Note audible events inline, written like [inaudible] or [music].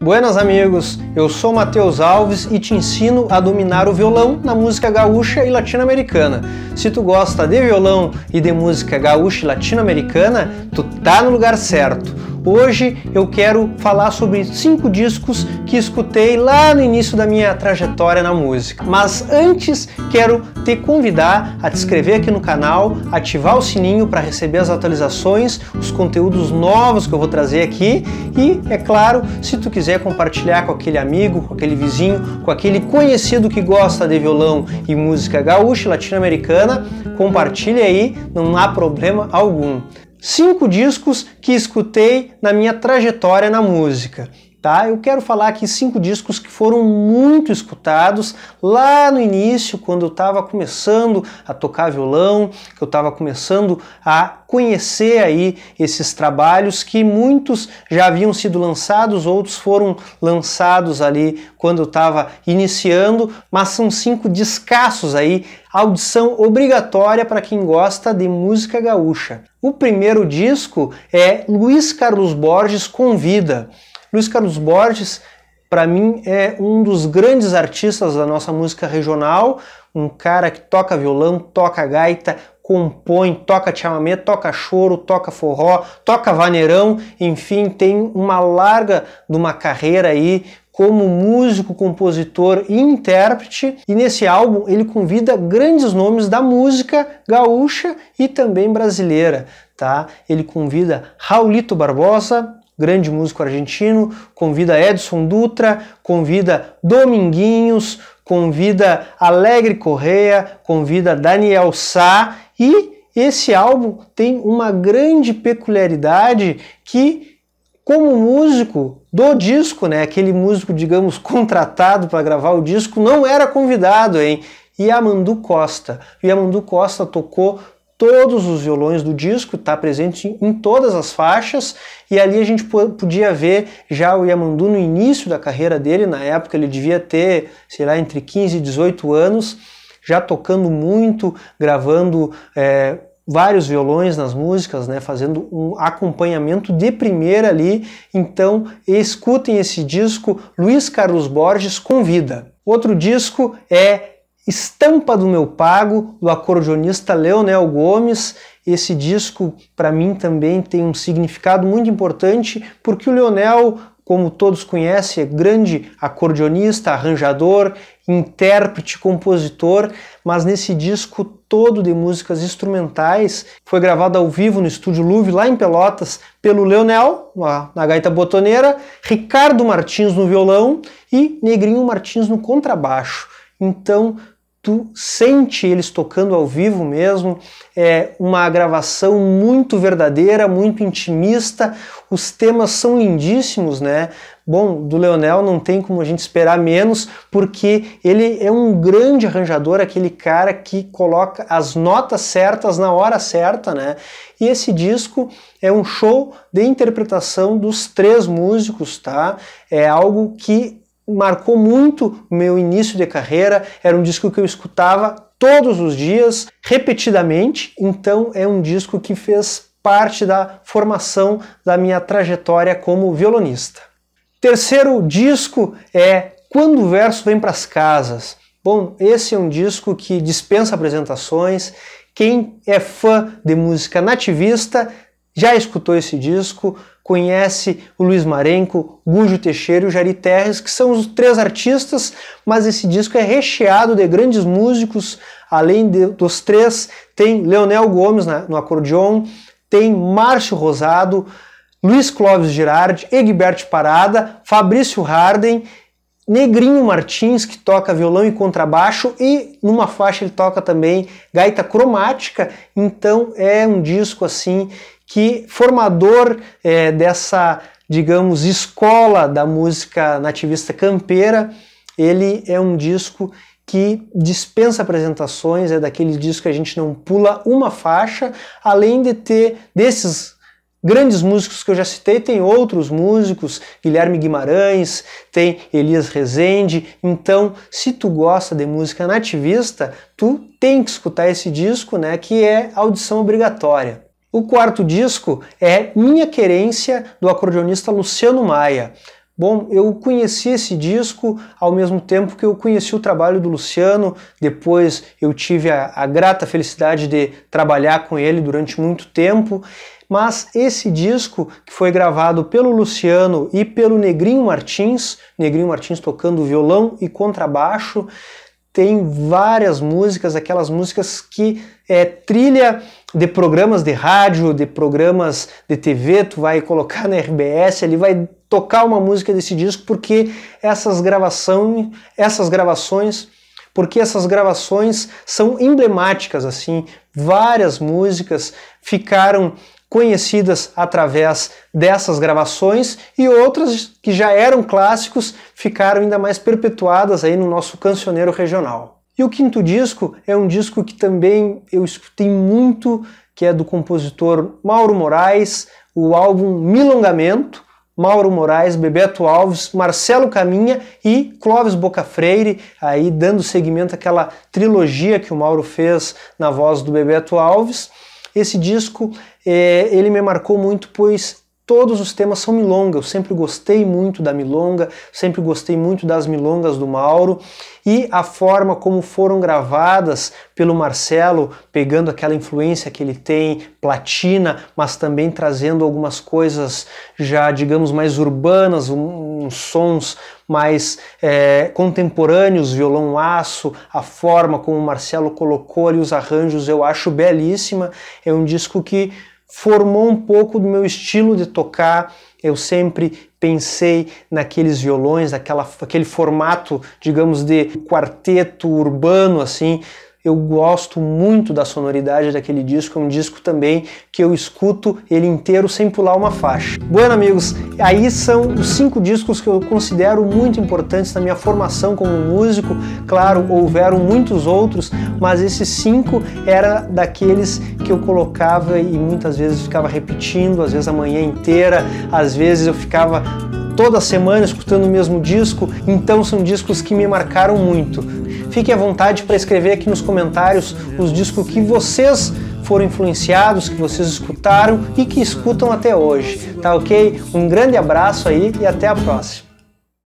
Buenas amigos, eu sou Matheus Alves e te ensino a dominar o violão na música gaúcha e latino-americana. Se tu gosta de violão e de música gaúcha e latino-americana, tu tá no lugar certo. Hoje eu quero falar sobre cinco discos que escutei lá no início da minha trajetória na música. Mas antes, quero te convidar a te inscrever aqui no canal, ativar o sininho para receber as atualizações, os conteúdos novos que eu vou trazer aqui e, é claro, se tu quiser compartilhar com aquele amigo, com aquele vizinho, com aquele conhecido que gosta de violão e música gaúcha latino-americana, compartilha aí, não há problema algum cinco discos que escutei na minha trajetória na música tá? Eu quero falar aqui cinco discos que foram muito escutados lá no início, quando eu estava começando a tocar violão, que eu estava começando a conhecer aí esses trabalhos que muitos já haviam sido lançados, outros foram lançados ali quando eu estava iniciando, mas são cinco descassos aí, audição obrigatória para quem gosta de música gaúcha. O primeiro disco é Luiz Carlos Borges Convida. Luiz Carlos Borges, para mim, é um dos grandes artistas da nossa música regional, um cara que toca violão, toca gaita, compõe, toca chamamé, toca choro, toca forró, toca vaneirão, enfim, tem uma larga de uma carreira aí como músico, compositor e intérprete. E nesse álbum ele convida grandes nomes da música gaúcha e também brasileira, tá? Ele convida Raulito Barbosa, grande músico argentino, convida Edson Dutra, convida Dominguinhos, convida Alegre Correa, convida Daniel Sá e esse álbum tem uma grande peculiaridade que como músico do disco, né, aquele músico, digamos, [laughs] contratado para gravar o disco, não era convidado, hein? Yamandu Costa. Yamandu Costa tocou todos os violões do disco, está presente em todas as faixas, e ali a gente podia ver já o Yamandu no início da carreira dele, na época ele devia ter, sei lá, entre 15 e 18 anos, já tocando muito, gravando é, vários violões nas músicas, né, fazendo um acompanhamento de primeira ali. Então, escutem esse disco Luiz Carlos Borges convida. Outro disco é estampa do meu pago, do acordeonista Leonel Gomes. Esse disco, para mim, também tem um significado muito importante, porque o Leonel, como todos conhecem, é grande acordeonista, arranjador, intérprete, compositor, mas nesse disco todo de músicas instrumentais, foi gravado ao vivo no Estúdio Luve, lá em Pelotas, pelo Leonel, na gaita botoneira, Ricardo Martins no violão e Negrinho Martins no contrabaixo. Então, tu sente eles tocando ao vivo mesmo, é uma gravação muito verdadeira, muito intimista, os temas são lindíssimos, né? Bom, do Leonel não tem como a gente esperar menos, porque ele é um grande arranjador, aquele cara que coloca as notas certas na hora certa, né? E esse disco é um show de interpretação dos três músicos, tá? É algo que marcou muito o meu início de carreira. Era um disco que eu escutava todos os dias, repetidamente. Então é um disco que fez parte da formação da minha trajetória como violonista. Terceiro disco é Quando o Verso Vem para as Casas. Bom, esse é um disco que dispensa apresentações. Quem é fã de música nativista já escutou esse disco, conhece o Luiz Marenco, Gujo Teixeira e o Jari Terres, que são os três artistas, mas esse disco é recheado de grandes músicos. Além de, dos três, tem Leonel Gomes no acordeon, tem Márcio Rosado, Luiz Clóvis Girardi, Egberto Parada, Fabrício Harden, Negrinho Martins, que toca violão e contrabaixo, e numa faixa ele toca também gaita cromática, então é um disco assim que formador é, dessa, digamos, escola da música nativista campeira, ele é um disco que dispensa apresentações, é daquele disco que a gente não pula uma faixa, além de ter desses grandes músicos que eu já citei, tem outros músicos, Guilherme Guimarães, tem Elias Rezende. Então, se tu gosta de música nativista, tu tem que escutar esse disco, né, que é audição obrigatória. O quarto disco é Minha Querência, do acordeonista Luciano Maia. Bom, eu conheci esse disco ao mesmo tempo que eu conheci o trabalho do Luciano, depois eu tive a, a grata felicidade de trabalhar com ele durante muito tempo, mas esse disco, que foi gravado pelo Luciano e pelo Negrinho Martins, Negrinho Martins tocando violão e contrabaixo, tem várias músicas, aquelas músicas que é trilha de programas de rádio, de programas de TV, tu vai colocar na RBS, ali vai tocar uma música desse disco porque essas gravação, essas gravações, porque essas gravações são emblemáticas assim, várias músicas ficaram conhecidas através dessas gravações e outras que já eram clássicos ficaram ainda mais perpetuadas aí no nosso cancioneiro regional. E o quinto disco é um disco que também eu escutei muito, que é do compositor Mauro Moraes, o álbum Milongamento, Mauro Moraes, Bebeto Alves, Marcelo Caminha e Clóvis Bocafreire, aí dando seguimento àquela trilogia que o Mauro fez na voz do Bebeto Alves. Esse disco, é, ele me marcou muito, pois todos os temas são milonga. Eu sempre gostei muito da milonga, sempre gostei muito das milongas do Mauro e a forma como foram gravadas pelo Marcelo, pegando aquela influência que ele tem platina, mas também trazendo algumas coisas já, digamos, mais urbanas, uns sons mais é, contemporâneos, violão aço, a forma como o Marcelo colocou ali os arranjos eu acho belíssima. É um disco que formou um pouco do meu estilo de tocar. Eu sempre pensei naqueles violões, aquele formato, digamos, de quarteto urbano, assim, eu gosto muito da sonoridade daquele disco, é um disco também que eu escuto ele inteiro sem pular uma faixa. Bueno, amigos, aí são os cinco discos que eu considero muito importantes na minha formação como músico. Claro, houveram muitos outros, mas esses cinco era daqueles que eu colocava e muitas vezes ficava repetindo, às vezes a manhã inteira, às vezes eu ficava toda semana escutando o mesmo disco, então são discos que me marcaram muito. Fique à vontade para escrever aqui nos comentários os discos que vocês foram influenciados, que vocês escutaram e que escutam até hoje, tá ok? Um grande abraço aí e até a próxima!